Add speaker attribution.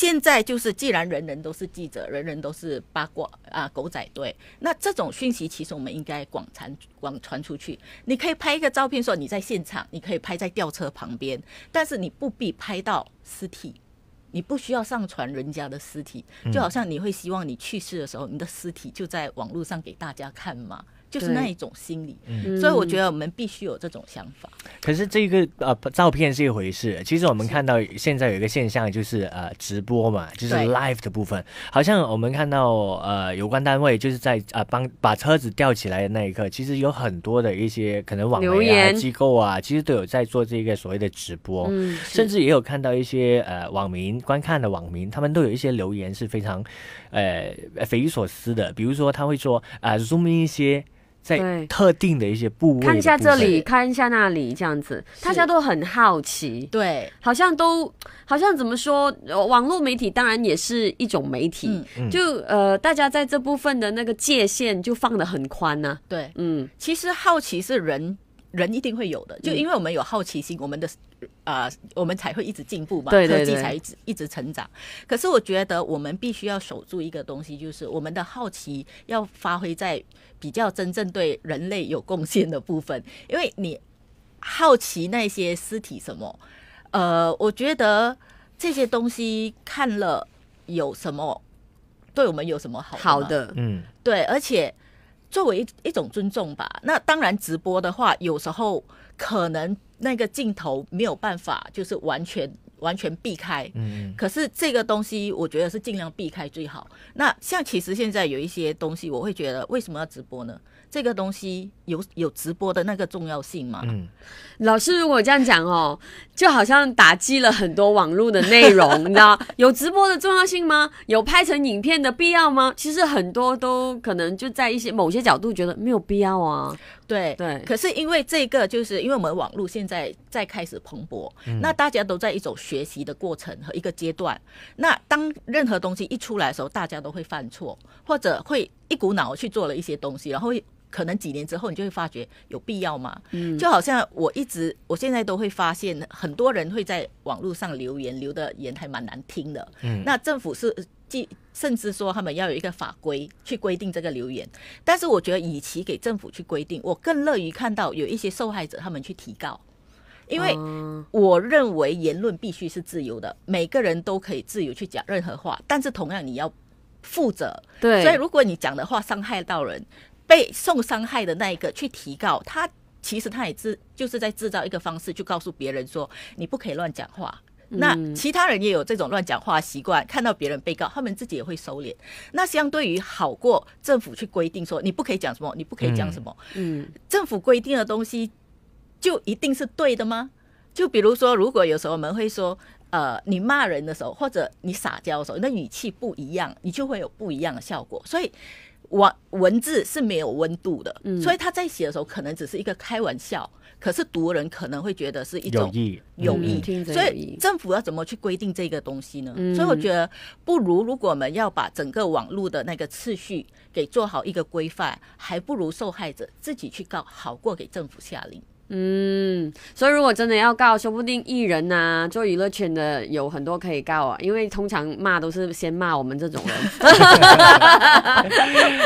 Speaker 1: 现在就是，既然人人都是记者，人人都是八卦啊狗仔队，那这种讯息其实我们应该广传广传出去。你可以拍一个照片，说你在现场，你可以拍在吊车旁边，但是你不必拍到尸体，你不需要上传人家的尸体。就好像你会希望你去世的时候，你的尸体就在网络上给大家看嘛，就是那一种心理。所以我觉得我们必须有这种想法。可是这个呃照片是一回事，其实我们看到现在有一个现象，就是呃直播嘛，就是 live 的部分，好像我们看到呃有关单位就是在啊帮把车子吊起来的那一刻，其实有很多的一些可能网媒啊机构啊，其实都有在做这个所谓的直播，甚至也有看到一些呃网民观看的网民，他们都有一些留言是非常呃匪夷所思的，比如说他会说啊 zoom 一些。在特定的一些部位，看一下这里，
Speaker 2: 看一下那里，这样子，大家都很好奇。对，好像都好像怎么说？网络媒体当然也是一种媒体，就呃，大家在这部分的那个界限
Speaker 1: 就放的很宽呢。对，嗯，其实好奇是人人一定会有的，就因为我们有好奇心，我们的。啊，我们才会一直进步嘛，科技才一直一直成长。可是我觉得我们必须要守住一个东西，就是我们的好奇要发挥在比较真正对人类有贡献的部分。因为你好奇那些尸体什么，呃，我觉得这些东西看了有什么对我们有什么好好的？嗯，对，而且。作为一一种尊重吧，那当然直播的话，有时候可能那个镜头没有办法，就是完全。完全避开，嗯，可是这个东西，我觉得是尽量避开最好。那像其实现在有一些东西，我会觉得为什么要直播呢？这个东西有有直播的那个重要性吗？嗯，老
Speaker 2: 师如果这样讲哦，就好像打击了很多网络的内容，你知道有直播的重要性吗？有拍成影片的必要吗？其实很多都可能就在一
Speaker 1: 些某些角度觉得没有必要啊。对对，可是因为这个，就是因为我们网络现在在开始蓬勃，那大家都在一种学习的过程和一个阶段。那当任何东西一出来的时候，大家都会犯错，或者会一股脑去做了一些东西，然后。可能几年之后你就会发觉有必要吗？嗯，就好像我一直我现在都会发现很多人会在网络上留言，留的言还蛮难听的。嗯，那政府是即甚至说他们要有一个法规去规定这个留言，但是我觉得，与其给政府去规定，我更乐于看到有一些受害者他们去提告，因为我认为言论必须是自由的，每个人都可以自由去讲任何话，但是同样你要负责。对，所以如果你讲的话伤害到人。被受伤害的那一个去提告，他其实他也制就是在制造一个方式，去告诉别人说你不可以乱讲话。那其他人也有这种乱讲话习惯，看到别人被告，他们自己也会收敛。那相对于好过政府去规定说你不可以讲什么，你不可以讲什么。嗯，政府规定的东西就一定是对的吗？就比如说，如果有时候我们会说，呃，你骂人的时候，或者你撒娇的时候，那语气不一样，你就会有不一样的效果。所以。文文字是没有温度的，所以他在写的时候可能只是一个开玩笑，可是读人可能会觉得是一种有谊，有所以政府要怎么去规定这个东西呢？所以我觉得，不如如果我们要把整个网络的那个秩序给做好一个规范，还不如受害者自己去告好过给政府下令。
Speaker 2: 嗯，所以如果真的要告，说不定艺人啊，做娱乐圈的有很多可以告啊，因为通常骂都是先骂我们这种人。